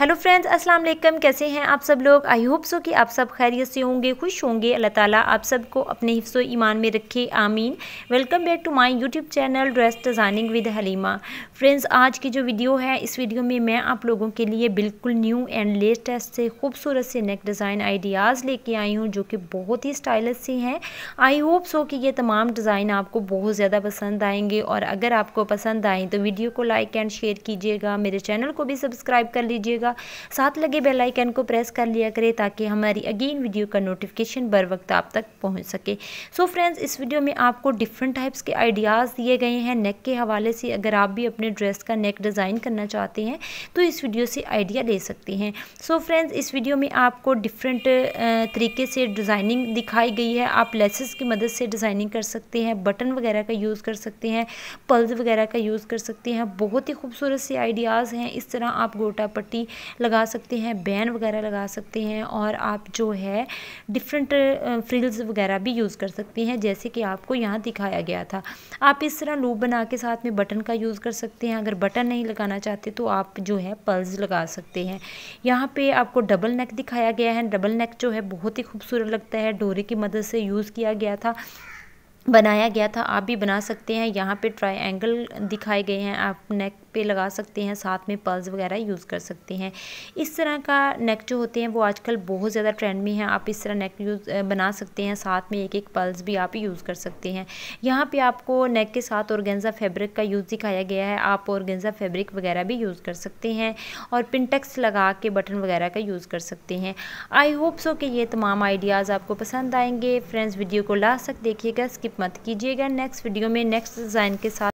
hello friends अस्सलाम वालेकुम कैसे हैं आप सब लोग आई होप सो कि आप सब खैरियत से होंगे खुश होंगे अल्लाह ताला आप सबको अपने हिफ्सो ईमान में रखे आमीन welcome back to my YouTube channel dress designing with Halima friends आज की जो वीडियो है इस वीडियो में मैं आप लोगों के लिए बिल्कुल न्यू एंड लेटेस्ट से खूबसूरत से नेक डिज़ाइन आइडियाज़ लेके आई हूँ जो कि बहुत ही स्टाइलिश से हैं आई होप सो कि ये तमाम डिज़ाइन आपको बहुत ज़्यादा पसंद आएंगे और अगर आपको पसंद आएँ तो वीडियो को लाइक एंड शेयर कीजिएगा मेरे चैनल को भी सब्सक्राइब कर लीजिएगा कीजिएगा साथ लगे बेल आइकन को प्रेस कर लिया करें ताकि हमारी अगेन वीडियो का नोटिफिकेशन बर वक्त आप तक पहुँच सके सो so फ्रेंड्स इस वीडियो में आपको डिफरेंट टाइप्स के आइडियाज़ दिए गए हैं नेक के हवाले से अगर आप भी अपने ड्रेस का नेक डिज़ाइन करना चाहते हैं तो इस वीडियो से आइडिया ले सकते हैं सो so फ्रेंड्स इस वीडियो में आपको डिफरेंट तरीके से डिज़ाइनिंग दिखाई गई है आप लेसेस की मदद से डिज़ाइनिंग कर सकते हैं बटन वगैरह का यूज़ कर सकते हैं पल्स वगैरह का यूज़ कर सकते हैं बहुत ही खूबसूरत से आइडियाज़ हैं इस तरह आप गोटा पट्टी लगा सकते हैं बैन वगैरह लगा सकते हैं और आप जो है डिफरेंट फ्रिल्स वगैरह भी यूज़ कर सकते हैं जैसे कि आपको यहाँ दिखाया गया था आप इस तरह लूप बना के साथ में बटन का यूज़ कर सकते हैं अगर बटन नहीं लगाना चाहते तो आप जो है पल्स लगा सकते हैं यहाँ पर आपको डबल नेक दिखाया गया है डबल नेक जो है बहुत ही खूबसूरत लगता है डोरे की मदद से यूज़ किया गया था बनाया गया था आप भी बना सकते हैं यहाँ पे ट्रायंगल दिखाए गए हैं आप नेक पे लगा सकते हैं साथ में पर्ल्स वगैरह यूज़ कर सकते हैं इस तरह का नेक जो होते हैं वो आजकल बहुत ज़्यादा ट्रेंड में है आप इस तरह नेक यूज़ बना सकते हैं साथ में एक एक पर्ल्स भी आप यूज़ कर सकते हैं यहाँ पर आपको नेक के साथ औरगेंजा फेब्रिक का यूज़ दिखाया गया है आप औरगेंजा फेब्रिक वगैरह भी यूज़ कर सकते हैं और पिनटेक्स लगा के बटन वगैरह का यूज़ कर सकते हैं आई होप सो कि ये तमाम आइडियाज़ आपको पसंद आएंगे फ्रेंड्स वीडियो को लास्ट तक देखिएगा स्किप मत कीजिएगा नेक्स्ट वीडियो में नेक्स्ट डिज़ाइन के साथ